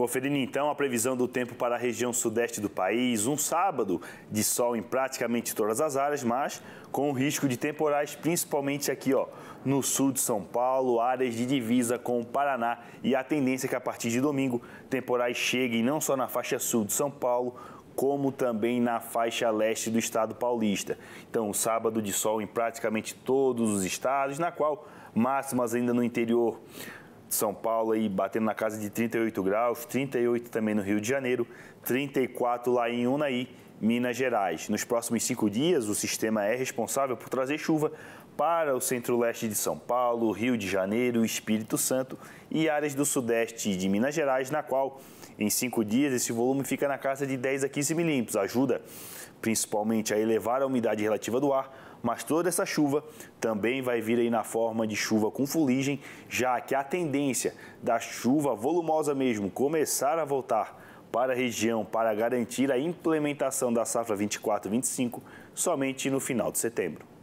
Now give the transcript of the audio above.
Conferindo então a previsão do tempo para a região sudeste do país, um sábado de sol em praticamente todas as áreas, mas com risco de temporais, principalmente aqui ó, no sul de São Paulo, áreas de divisa com o Paraná. E a tendência é que a partir de domingo temporais cheguem não só na faixa sul de São Paulo, como também na faixa leste do estado paulista. Então, um sábado de sol em praticamente todos os estados, na qual máximas ainda no interior de São Paulo aí batendo na casa de 38 graus, 38 também no Rio de Janeiro, 34 lá em Unaí, Minas Gerais. Nos próximos cinco dias, o sistema é responsável por trazer chuva para o centro-leste de São Paulo, Rio de Janeiro, Espírito Santo e áreas do sudeste de Minas Gerais, na qual em cinco dias esse volume fica na casa de 10 a 15 milímetros. Ajuda principalmente a elevar a umidade relativa do ar, mas toda essa chuva também vai vir aí na forma de chuva com fuligem, já que a tendência da chuva volumosa mesmo começar a voltar para a região para garantir a implementação da safra 24-25 somente no final de setembro.